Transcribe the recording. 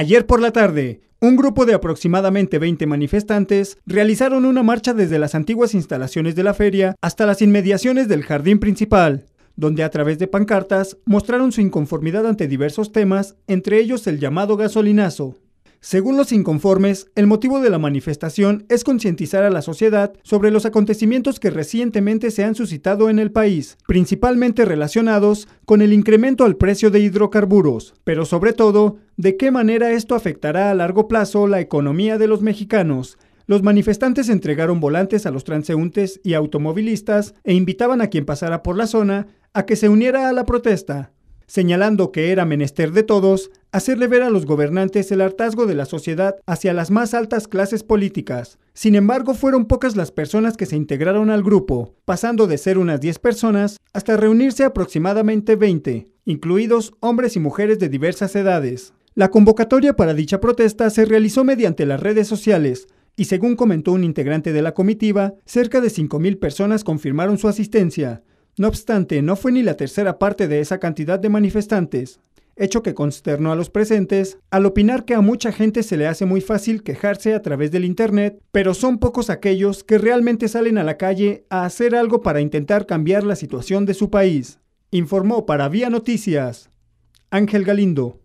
Ayer por la tarde, un grupo de aproximadamente 20 manifestantes realizaron una marcha desde las antiguas instalaciones de la feria hasta las inmediaciones del jardín principal, donde a través de pancartas mostraron su inconformidad ante diversos temas, entre ellos el llamado gasolinazo. Según los inconformes, el motivo de la manifestación es concientizar a la sociedad sobre los acontecimientos que recientemente se han suscitado en el país, principalmente relacionados con el incremento al precio de hidrocarburos, pero sobre todo, de qué manera esto afectará a largo plazo la economía de los mexicanos. Los manifestantes entregaron volantes a los transeúntes y automovilistas e invitaban a quien pasara por la zona a que se uniera a la protesta señalando que era menester de todos hacerle ver a los gobernantes el hartazgo de la sociedad hacia las más altas clases políticas. Sin embargo, fueron pocas las personas que se integraron al grupo, pasando de ser unas 10 personas hasta reunirse aproximadamente 20, incluidos hombres y mujeres de diversas edades. La convocatoria para dicha protesta se realizó mediante las redes sociales, y según comentó un integrante de la comitiva, cerca de 5.000 personas confirmaron su asistencia, no obstante, no fue ni la tercera parte de esa cantidad de manifestantes, hecho que consternó a los presentes al opinar que a mucha gente se le hace muy fácil quejarse a través del Internet, pero son pocos aquellos que realmente salen a la calle a hacer algo para intentar cambiar la situación de su país, informó para Vía Noticias Ángel Galindo.